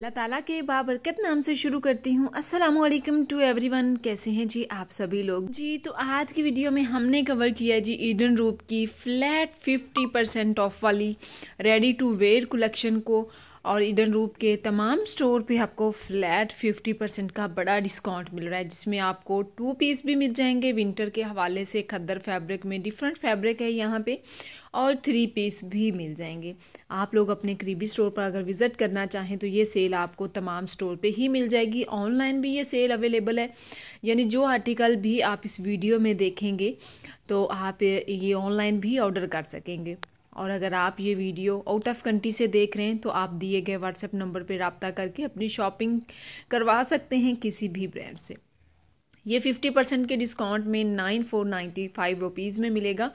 अल्लाह ताला के बाबरकत नाम से शुरू करती हूँ अस्सलाम वालेकुम टू एवरीवन कैसे हैं जी आप सभी लोग जी तो आज की वीडियो में हमने कवर किया जी ईडन रूप की फ्लैट 50 परसेंट ऑफ वाली रेडी टू वेयर कलेक्शन को और ईडन रूप के तमाम स्टोर पे आपको फ्लैट 50 परसेंट का बड़ा डिस्काउंट मिल रहा है जिसमें आपको टू पीस भी मिल जाएंगे विंटर के हवाले से खद्दर फैब्रिक में डिफरेंट फैब्रिक है यहाँ पे और थ्री पीस भी मिल जाएंगे आप लोग अपने करीबी स्टोर पर अगर विज़िट करना चाहें तो ये सेल आपको तमाम स्टोर पे ही मिल जाएगी ऑनलाइन भी ये सेल अवेलेबल है यानी जो आर्टिकल भी आप इस वीडियो में देखेंगे तो आप ये ऑनलाइन भी ऑर्डर कर सकेंगे और अगर आप ये वीडियो आउट ऑफ कंट्री से देख रहे हैं तो आप दिए गए व्हाट्सएप नंबर पर रबता करके अपनी शॉपिंग करवा सकते हैं किसी भी ब्रांड से ये 50 परसेंट के डिस्काउंट में nine four ninety five rupees में मिलेगा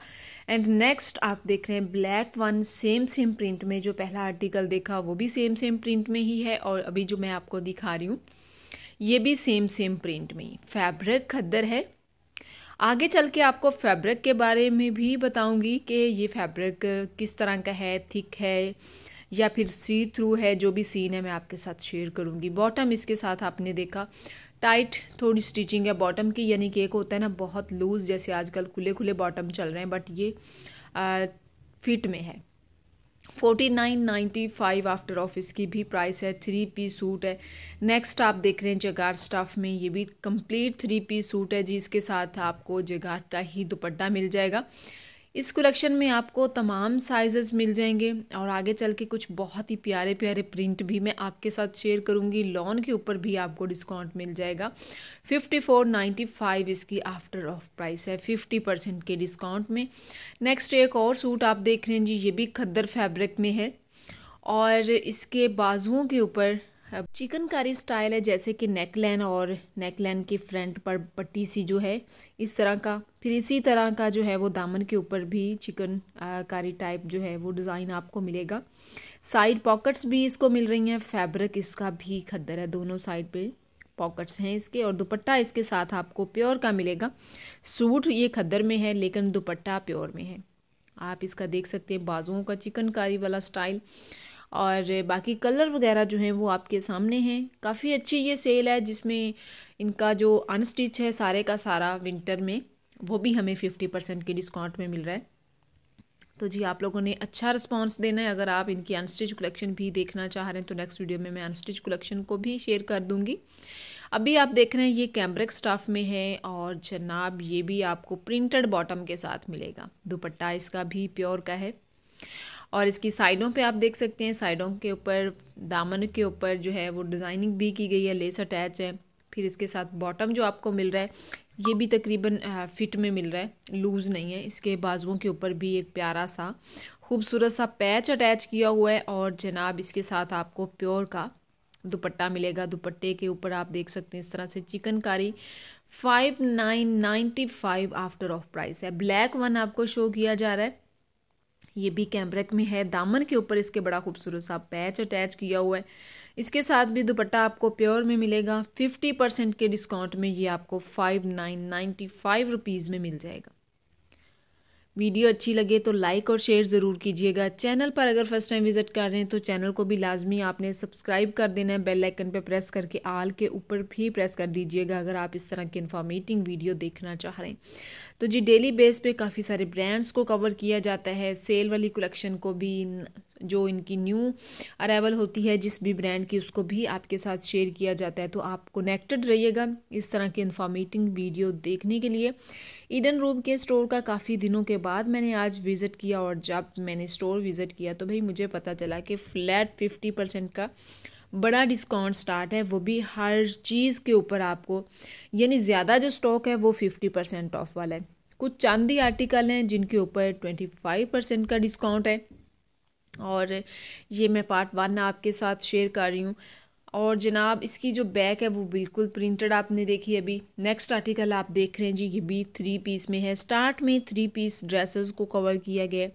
एंड नेक्स्ट आप देख रहे हैं black one same same print में जो पहला आर्टिकल देखा वो भी सेम सेम प्रिंट में ही है और अभी जो मैं आपको दिखा रही हूँ ये भी सेम सेम प्रिंट में ही फैब्रिक खद्दर है आगे चल के आपको फैब्रिक के बारे में भी बताऊंगी कि ये फैब्रिक किस तरह का है थिक है या फिर सी थ्रू है जो भी सीन है मैं आपके साथ शेयर करूंगी बॉटम इसके साथ आपने देखा टाइट थोड़ी स्टिचिंग है बॉटम की यानी कि एक होता है ना बहुत लूज़ जैसे आजकल खुले खुले बॉटम चल रहे हैं बट ये आ, फिट में है forty nine ninety five after office की भी प्राइस है थ्री पी सूट है नेक्स्ट आप देख रहे हैं जगार स्टाफ में ये भी कंप्लीट थ्री पी सूट है जी इसके साथ आपको जगार का ही दुपट्टा मिल जाएगा इस कलेक्शन में आपको तमाम साइजेस मिल जाएंगे और आगे चल के कुछ बहुत ही प्यारे प्यारे प्रिंट भी मैं आपके साथ शेयर करूंगी लॉन के ऊपर भी आपको डिस्काउंट मिल जाएगा 54.95 इसकी आफ्टर ऑफ प्राइस है 50 परसेंट के डिस्काउंट में नेक्स्ट एक और सूट आप देख रहे हैं जी ये भी खद्दर फैब्रिक में है और इसके बाजुओं के ऊपर चिकनकारी स्टाइल है जैसे कि नेकलाइन और नेकलाइन की फ्रंट पर पट्टी सी जो है इस तरह का फिर इसी तरह का जो है वो दामन के ऊपर भी चिकन कारी टाइप जो है वो डिज़ाइन आपको मिलेगा साइड पॉकेट्स भी इसको मिल रही हैं फैब्रिक इसका भी खद्दर है दोनों साइड पे पॉकेट्स हैं इसके और दुपट्टा इसके साथ आपको प्योर का मिलेगा सूट ये खद्दर में है लेकिन दुपट्टा प्योर में है आप इसका देख सकते हैं बाजुओं का चिकनकारी वाला स्टाइल और बाकी कलर वगैरह जो हैं वो आपके सामने हैं काफ़ी अच्छी ये सेल है जिसमें इनका जो अनस्टिच है सारे का सारा विंटर में वो भी हमें फिफ्टी परसेंट के डिस्काउंट में मिल रहा है तो जी आप लोगों ने अच्छा रिस्पांस देना है अगर आप इनकी अनस्टिच कलेक्शन भी देखना चाह रहे हैं तो नेक्स्ट वीडियो में मैं अनस्टिच कलेक्शन को भी शेयर कर दूंगी अभी आप देख रहे हैं ये कैम्ब्रिक स्टाफ में है और जनाब ये भी आपको प्रिंटेड बॉटम के साथ मिलेगा दुपट्टा इसका भी प्योर का है और इसकी साइडों पे आप देख सकते हैं साइडों के ऊपर दामन के ऊपर जो है वो डिज़ाइनिंग भी की गई है लेस अटैच है फिर इसके साथ बॉटम जो आपको मिल रहा है ये भी तकरीबन फिट में मिल रहा है लूज़ नहीं है इसके बाजुओं के ऊपर भी एक प्यारा सा खूबसूरत सा पैच अटैच किया हुआ है और जनाब इसके साथ आपको प्योर का दुपट्टा मिलेगा दुपट्टे के ऊपर आप देख सकते हैं इस तरह से chikankari five nine ninety five after off price है ब्लैक वन आपको शो किया जा रहा है ये भी कैमरेक में है दामन के ऊपर इसके बड़ा खूबसूरत सा पैच अटैच किया हुआ है इसके साथ भी दुपट्टा आपको प्योर में मिलेगा फिफ्टी परसेंट के डिस्काउंट में ये आपको five nine ninety five rupees में मिल जाएगा वीडियो अच्छी लगे तो लाइक और शेयर ज़रूर कीजिएगा चैनल पर अगर फर्स्ट टाइम विज़िट कर रहे हैं तो चैनल को भी लाजमी आपने सब्सक्राइब कर देना है बेल आइकन पर प्रेस करके आल के ऊपर भी प्रेस कर दीजिएगा अगर आप इस तरह की इन्फॉर्मेटिंग वीडियो देखना चाह रहे हैं तो जी डेली बेस पे काफ़ी सारे ब्रांड्स को कवर किया जाता है सेल वाली कलेक्शन को भी जो इनकी न्यू अराइवल होती है जिस भी ब्रांड की उसको भी आपके साथ शेयर किया जाता है तो आप कनेक्टेड रहिएगा इस तरह की इन्फॉर्मेटिंग वीडियो देखने के लिए ईडन रूम के स्टोर का काफ़ी दिनों के बाद मैंने आज विज़िट किया और जब मैंने स्टोर विज़िट किया तो भाई मुझे पता चला कि फ्लैट फिफ्टी परसेंट का बड़ा डिस्काउंट स्टार्ट है वो भी हर चीज़ के ऊपर आपको यानी ज़्यादा जो स्टॉक है वो फिफ्टी परसेंट ऑफ वाला है कुछ चांदी आर्टिकल हैं जिनके ऊपर ट्वेंटी फाइव परसेंट का डिस्काउंट है और ये मैं पार्ट वन आपके साथ शेयर कर रही हूँ और जनाब इसकी जो बैक है वो बिल्कुल प्रिंटेड आपने देखी अभी नेक्स्ट आर्टिकल आप देख रहे हैं जी ये भी थ्री पीस में है स्टार्ट में थ्री पीस ड्रेसेस को कवर किया गया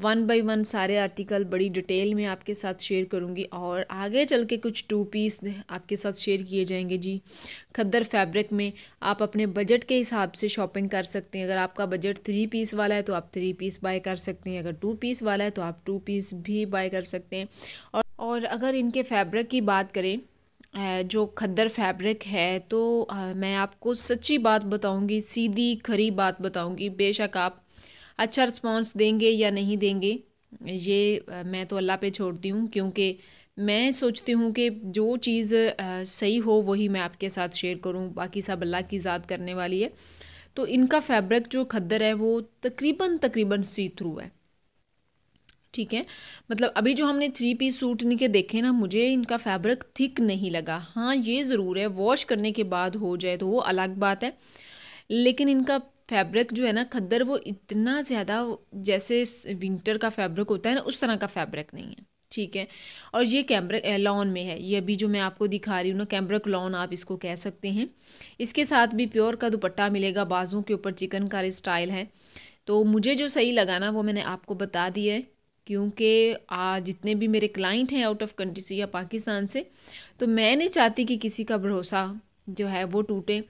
वन बाय वन सारे आर्टिकल बड़ी डिटेल में आपके साथ शेयर करूँगी और आगे चल के कुछ टू पीस आपके साथ शेयर किए जाएंगे जी खद्दर फैब्रिक में आप अपने बजट के हिसाब से शॉपिंग कर सकते हैं अगर आपका बजट थ्री पीस वाला है तो आप थ्री पीस बाय कर सकते हैं अगर टू पीस वाला है तो आप टू पीस भी बाय कर सकते हैं और और अगर इनके फैब्रिक की बात करें जो खद्दर फैब्रिक है तो मैं आपको सच्ची बात बताऊंगी सीधी खरी बात बताऊंगी बेशक आप अच्छा रिस्पॉन्स देंगे या नहीं देंगे ये मैं तो अल्लाह पे छोड़ती हूँ क्योंकि मैं सोचती हूँ कि जो चीज़ सही हो वही मैं आपके साथ शेयर करूँ बाकी सब अल्लाह की ज़ात करने वाली है तो इनका फैब्रिक जो खद्दर है वो तकरीबन तकरीबन सी थ्रू है ठीक है मतलब अभी जो हमने थ्री पीस सूट इनके देखे ना मुझे इनका फैब्रिक थिक नहीं लगा हाँ ये ज़रूर है वॉश करने के बाद हो जाए तो वो अलग बात है लेकिन इनका फैब्रिक जो है ना खद्दर वो इतना ज़्यादा जैसे विंटर का फैब्रिक होता है ना उस तरह का फैब्रिक नहीं है ठीक है और ये कैम्ब्रिक लॉन में है ये अभी जो मैं आपको दिखा रही हूँ ना कैम्ब्रिक लॉन आप इसको कह सकते हैं इसके साथ भी प्योर का दुपट्टा मिलेगा बाजू के ऊपर चिकन का स्टाइल है तो मुझे जो सही लगा ना वो मैंने आपको बता दिया है क्योंकि जितने भी मेरे क्लाइंट हैं आउट ऑफ कंट्री से या पाकिस्तान से तो मैं नहीं चाहती कि किसी का भरोसा जो है वो टूटे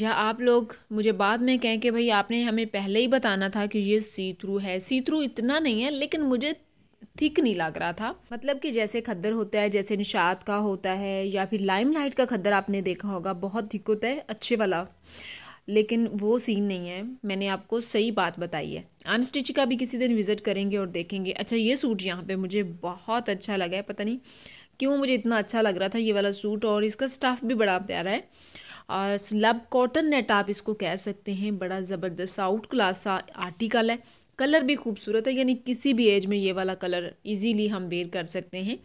या आप लोग मुझे बाद में कहें कि भाई आपने हमें पहले ही बताना था कि ये सी थ्रू है सी थ्रू इतना नहीं है लेकिन मुझे थिक नहीं लग रहा था मतलब कि जैसे खद्दर होता है जैसे निशात का होता है या फिर लाइम लाइट का खद्दर आपने देखा होगा बहुत थिक होता है अच्छे वाला लेकिन वो सीन नहीं है मैंने आपको सही बात बताई है अनस्टिच का भी किसी दिन विज़िट करेंगे और देखेंगे अच्छा ये सूट यहाँ पे मुझे बहुत अच्छा लगा है पता नहीं क्यों मुझे इतना अच्छा लग रहा था ये वाला सूट और इसका स्टाफ भी बड़ा प्यारा है और स्लब कॉटन नेट आप इसको कह सकते हैं बड़ा ज़बरदस्त आउट क्लास सा आर्टिकल है कलर भी खूबसूरत है यानी किसी भी एज में ये वाला कलर इजीली हम वेयर कर सकते हैं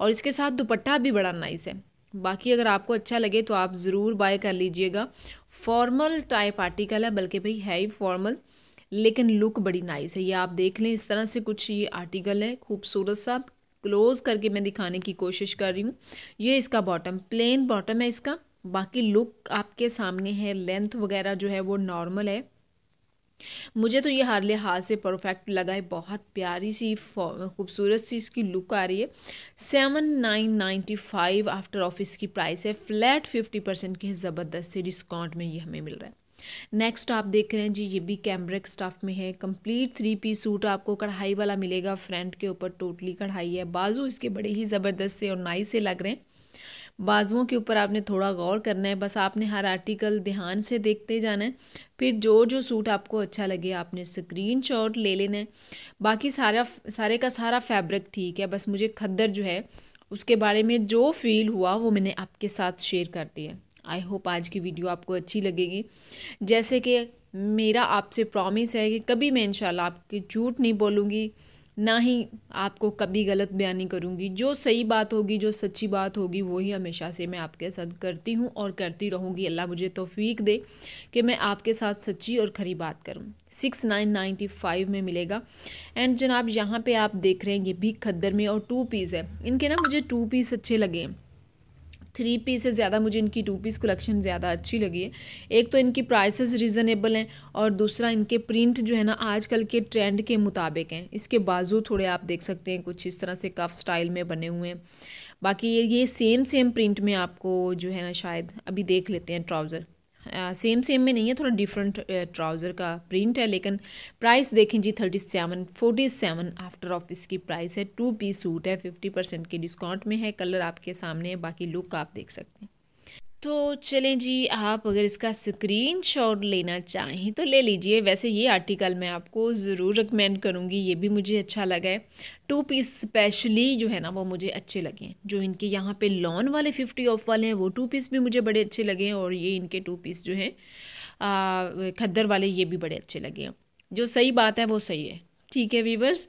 और इसके साथ दुपट्टा भी बड़ा नाइस है बाकी अगर आपको अच्छा लगे तो आप ज़रूर बाय कर लीजिएगा फॉर्मल टाइप आर्टिकल है बल्कि भाई है ही फॉर्मल लेकिन लुक बड़ी नाइस है ये आप देख लें इस तरह से कुछ ये आर्टिकल है खूबसूरत सा क्लोज़ करके मैं दिखाने की कोशिश कर रही हूँ ये इसका बॉटम प्लेन बॉटम है इसका बाकी लुक आपके सामने है लेंथ वगैरह जो है वो नॉर्मल है मुझे तो ये हर लिहाज से परफेक्ट लगा है बहुत प्यारी सी खूबसूरत सी इसकी लुक आ रही है seven nine ninety five after office की प्राइस है फ्लैट फिफ्टी परसेंट के ज़बरदस्त से डिस्काउंट में ये हमें मिल रहा है नेक्स्ट आप देख रहे हैं जी ये भी कैमरिक स्टफ में है कंप्लीट थ्री पी सूट आपको कढ़ाई वाला मिलेगा फ्रंट के ऊपर टोटली कढ़ाई है बाजू इसके बड़े ही ज़बरदस्त से और नाइस से लग रहे हैं बाजुओं के ऊपर आपने थोड़ा गौर करना है बस आपने हर आर्टिकल ध्यान से देखते जाना है फिर जो जो सूट आपको अच्छा लगे आपने स्क्रीन शॉट ले लेना है बाकी सारा सारे का सारा फैब्रिक ठीक है बस मुझे खद्दर जो है उसके बारे में जो फील हुआ वो मैंने आपके साथ शेयर कर दिया आई होप आज की वीडियो आपको अच्छी लगेगी जैसे कि मेरा आपसे प्रॉमिस है कि कभी मैं इंशाल्लाह आपकी झूठ नहीं बोलूँगी ना ही आपको कभी गलत बयानी करूँगी जो सही बात होगी जो सच्ची बात होगी वही हमेशा से मैं आपके साथ करती हूँ और करती रहूँगी अल्लाह मुझे तोफीक दे कि मैं आपके साथ सच्ची और खरी बात करूँ सिक्स नाइन नाइन्टी फाइव में मिलेगा एंड जनाब यहाँ पे आप देख रहे हैं ये भी खद्दर में और टू पीस है इनके ना मुझे टू पीस अच्छे लगे हैं थ्री पीस से ज़्यादा मुझे इनकी टू पीस कलेक्शन ज़्यादा अच्छी लगी है एक तो इनकी प्राइसेस रीज़नेबल हैं और दूसरा इनके प्रिंट जो है ना आजकल के ट्रेंड के मुताबिक हैं इसके बाजू थोड़े आप देख सकते हैं कुछ इस तरह से कफ स्टाइल में बने हुए हैं बाकी ये ये सेम सेम प्रिंट में आपको जो है ना शायद अभी देख लेते हैं ट्राउज़र सेम uh, सेम में नहीं है थोड़ा डिफरेंट ट्राउज़र uh, का प्रिंट है लेकिन प्राइस देखें जी thirty seven forty seven after office की प्राइस है टू पीस सूट है फिफ्टी परसेंट के डिस्काउंट में है कलर आपके सामने है बाकी लुक आप देख सकते हैं तो चलें जी आप अगर इसका स्क्रीन शॉट लेना चाहें तो ले लीजिए वैसे ये आर्टिकल मैं आपको ज़रूर रिकमेंड करूँगी ये भी मुझे अच्छा लगा है टू पीस स्पेशली जो है ना वो मुझे अच्छे लगे हैं जो इनके यहाँ पे लॉन वाले फिफ्टी ऑफ वाले हैं वो टू पीस भी मुझे बड़े अच्छे लगे हैं और ये इनके टू पीस जो हैं खद्दर वाले ये भी बड़े अच्छे लगे हैं जो सही बात है वो सही है ठीक है वीवर्स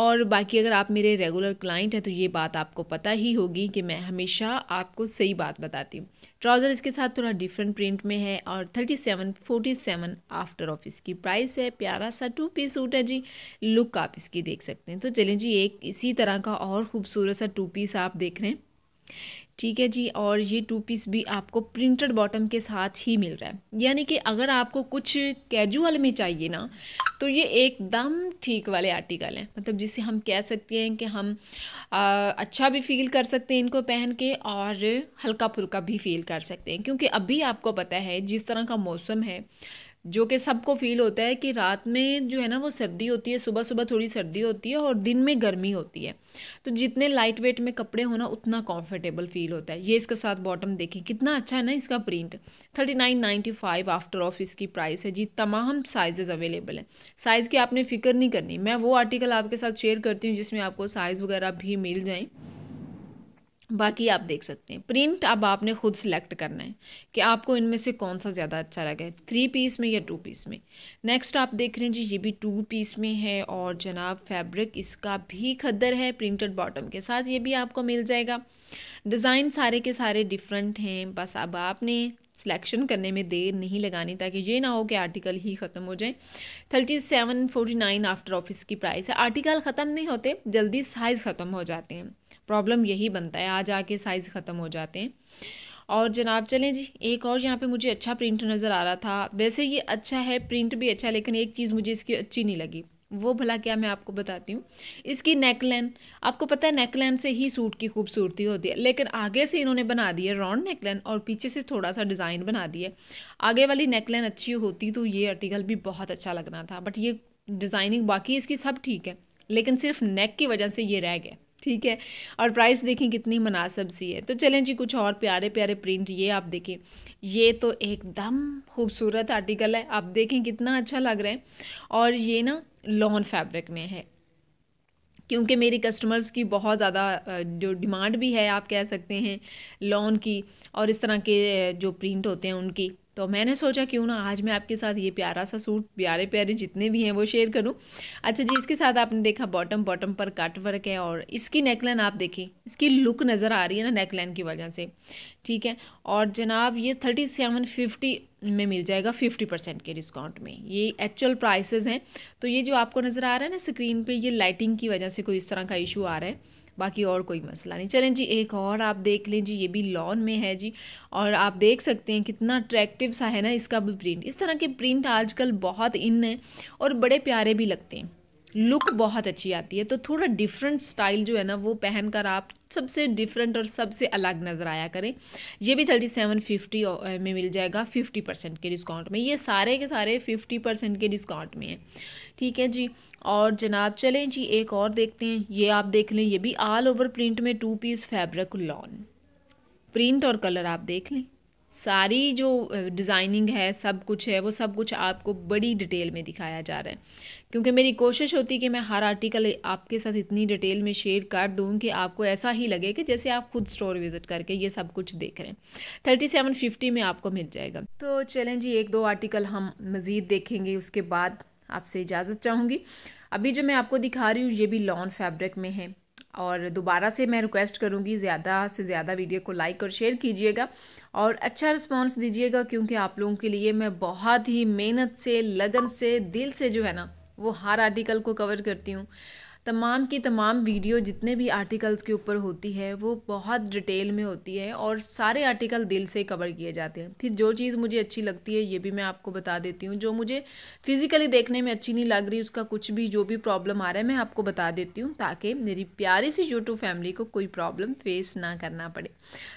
और बाकी अगर आप मेरे रेगुलर क्लाइंट हैं तो ये बात आपको पता ही होगी कि मैं हमेशा आपको सही बात बताती हूँ ट्राउज़र इसके साथ थोड़ा डिफरेंट प्रिंट में है और thirty seven forty seven after off इसकी प्राइस है प्यारा सा टू पीस सूट है जी लुक आप इसकी देख सकते हैं तो चलें जी एक इसी तरह का और ख़ूबसूरत सा टू पीस आप देख रहे हैं ठीक है जी और ये टू पीस भी आपको प्रिंटेड बॉटम के साथ ही मिल रहा है यानी कि अगर आपको कुछ कैजुअल में चाहिए ना तो ये एकदम ठीक वाले आर्टिकल हैं मतलब जिसे हम कह सकते हैं कि हम आ, अच्छा भी फील कर सकते हैं इनको पहन के और हल्का फुल्का भी फील कर सकते हैं क्योंकि अभी आपको पता है जिस तरह का मौसम है जो कि सबको फील होता है कि रात में जो है ना वो सर्दी होती है सुबह सुबह थोड़ी सर्दी होती है और दिन में गर्मी होती है तो जितने लाइट वेट में कपड़े हो ना उतना कंफर्टेबल फील होता है ये इसके साथ बॉटम देखें कितना अच्छा है ना इसका print thirty nine ninety five after off इसकी प्राइस है जी तमाम साइजेज़ अवेलेबल हैं साइज़ की आपने फ़िक्र नहीं करनी मैं वो आर्टिकल आपके साथ शेयर करती हूँ जिसमें आपको साइज़ वगैरह भी मिल जाएँ बाकी आप देख सकते हैं प्रिंट अब आपने खुद सिलेक्ट करना है कि आपको इनमें से कौन सा ज़्यादा अच्छा लगा है थ्री पीस में या टू पीस में नेक्स्ट आप देख रहे हैं जी ये भी टू पीस में है और जनाब फैब्रिक इसका भी खद्दर है प्रिंटेड बॉटम के साथ ये भी आपको मिल जाएगा डिज़ाइन सारे के सारे डिफरेंट हैं बस अब आपने सिलेक्शन करने में देर नहीं लगानी ताकि ये ना हो कि आर्टिकल ही ख़त्म हो जाए thirty seven forty nine after office की प्राइस है आर्टिकल ख़त्म नहीं होते जल्दी साइज़ ख़त्म हो जाते हैं प्रॉब्लम यही बनता है आज आके साइज़ ख़त्म हो जाते हैं और जनाब चलें जी एक और यहाँ पे मुझे अच्छा प्रिंट नज़र आ रहा था वैसे ये अच्छा है प्रिंट भी अच्छा है लेकिन एक चीज़ मुझे इसकी अच्छी नहीं लगी वो भला क्या मैं आपको बताती हूँ इसकी नेकलाइन आपको पता है नेकलाइन से ही सूट की खूबसूरती होती है लेकिन आगे से इन्होंने बना दिया है राउंड नेकलाइन और पीछे से थोड़ा सा डिज़ाइन बना दिया है आगे वाली नेकलाइन अच्छी होती तो ये आर्टिकल भी बहुत अच्छा लगना था बट ये डिज़ाइनिंग बाकी इसकी सब ठीक है लेकिन सिर्फ नेक की वजह से ये रह गया ठीक है और प्राइस देखें कितनी मुनासब सी है तो चलें जी कुछ और प्यारे प्यारे प्रिंट ये आप देखें ये तो एकदम खूबसूरत आर्टिकल है आप देखें कितना अच्छा लग रहा है और ये ना लॉन फैब्रिक में है क्योंकि मेरी कस्टमर्स की बहुत ज़्यादा जो डिमांड भी है आप कह सकते हैं लॉन की और इस तरह के जो प्रिंट होते हैं उनकी तो मैंने सोचा क्यों ना आज मैं आपके साथ ये प्यारा सा सूट प्यारे प्यारे जितने भी हैं वो शेयर करूं अच्छा जी इसके साथ आपने देखा बॉटम बॉटम पर कट वर्क है और इसकी नेकलाइन आप देखें इसकी लुक नज़र आ रही है ना नेकलाइन की वजह से ठीक है और जनाब ये थर्टी सेवन फिफ्टी में मिल जाएगा फिफ्टी परसेंट के डिस्काउंट में ये एक्चुअल प्राइसेज हैं तो ये जो आपको नज़र आ रहा है ना स्क्रीन पर ये लाइटिंग की वजह से कोई इस तरह का इशू आ रहा है बाकी और कोई मसला नहीं चलें जी एक और आप देख लें जी ये भी लॉन में है जी और आप देख सकते हैं कितना अट्रैक्टिव सा है ना इसका भी प्रिंट इस तरह के प्रिंट आजकल बहुत इन है और बड़े प्यारे भी लगते हैं लुक बहुत अच्छी आती है तो थोड़ा डिफरेंट स्टाइल जो है ना वो पहन कर आप सबसे डिफरेंट और सबसे अलग नज़र आया करें ये भी थर्टी सेवन फिफ्टी में मिल जाएगा फिफ्टी परसेंट के डिस्काउंट में ये सारे के सारे फिफ्टी परसेंट के डिस्काउंट में है ठीक है जी और जनाब चलें जी एक और देखते हैं ये आप देख लें ये भी ऑल ओवर प्रिंट में two piece fabric lawn print और कलर आप देख लें सारी जो डिज़ाइनिंग है सब कुछ है वो सब कुछ आपको बड़ी डिटेल में दिखाया जा रहा है क्योंकि मेरी कोशिश होती है कि मैं हर आर्टिकल आपके साथ इतनी डिटेल में शेयर कर दूं कि आपको ऐसा ही लगे कि जैसे आप खुद स्टोर विज़िट करके ये सब कुछ देख रहे हैं थर्टी सेवन फिफ्टी में आपको मिल जाएगा तो चलें जी एक दो आर्टिकल हम मज़ीद देखेंगे उसके बाद आपसे इजाज़त चाहूँगी अभी जो मैं आपको दिखा रही हूँ ये भी लॉन फैब्रिक में है और दोबारा से मैं रिक्वेस्ट करूँगी ज़्यादा से ज़्यादा वीडियो को लाइक और शेयर कीजिएगा और अच्छा रिस्पॉन्स दीजिएगा क्योंकि आप लोगों के लिए मैं बहुत ही मेहनत से लगन से दिल से जो है ना वो हर आर्टिकल को कवर करती हूँ तमाम की तमाम वीडियो जितने भी आर्टिकल्स के ऊपर होती है वो बहुत डिटेल में होती है और सारे आर्टिकल दिल से कवर किए जाते हैं फिर जो चीज़ मुझे अच्छी लगती है ये भी मैं आपको बता देती हूँ जो मुझे फिजिकली देखने में अच्छी नहीं लग रही उसका कुछ भी जो भी प्रॉब्लम आ रहा है मैं आपको बता देती हूँ ताकि मेरी प्यारी सी यूट्यूब फैमिली को कोई प्रॉब्लम फेस ना करना पड़े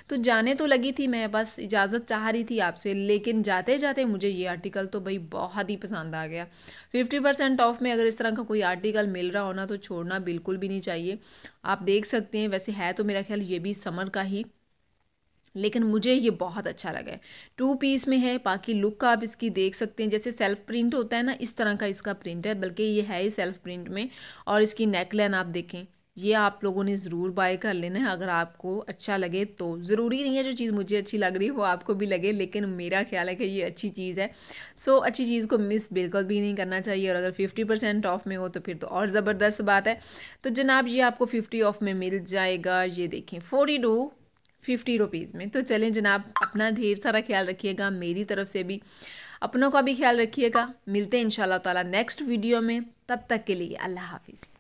तो जाने तो लगी थी मैं बस इजाज़त चाह रही थी आपसे लेकिन जाते जाते मुझे ये आर्टिकल तो भाई बहुत ही पसंद आ गया फिफ्टी परसेंट ऑफ में अगर इस तरह का कोई आर्टिकल मिल रहा होना तो छोड़ छोड़ना बिल्कुल भी नहीं चाहिए आप देख सकते हैं वैसे है तो मेरा ख्याल ये भी समर का ही लेकिन मुझे ये बहुत अच्छा लगा है टू पीस में है बाकी लुक का आप इसकी देख सकते हैं जैसे सेल्फ प्रिंट होता है ना इस तरह का इसका प्रिंट है बल्कि ये है ही सेल्फ प्रिंट में और इसकी नेकलाइन आप देखें ये आप लोगों ने ज़रूर बाय कर लेना है अगर आपको अच्छा लगे तो ज़रूरी नहीं है जो चीज़ मुझे अच्छी लग रही है वो आपको भी लगे लेकिन मेरा ख्याल है कि ये अच्छी चीज़ है सो so, अच्छी चीज़ को मिस बिल्कुल भी नहीं करना चाहिए और अगर फिफ्टी परसेंट ऑफ में हो तो फिर तो और ज़बरदस्त बात है तो जनाब ये आपको फिफ्टी ऑफ में मिल जाएगा ये देखें फोर्टी टू फिफ्टी रुपीज़ में तो चलें जनाब अपना ढेर सारा ख्याल रखिएगा मेरी तरफ से भी अपनों का भी ख्याल रखिएगा मिलते हैं इन ताला नेक्स्ट वीडियो में तब तक के लिए अल्लाह हाफिज़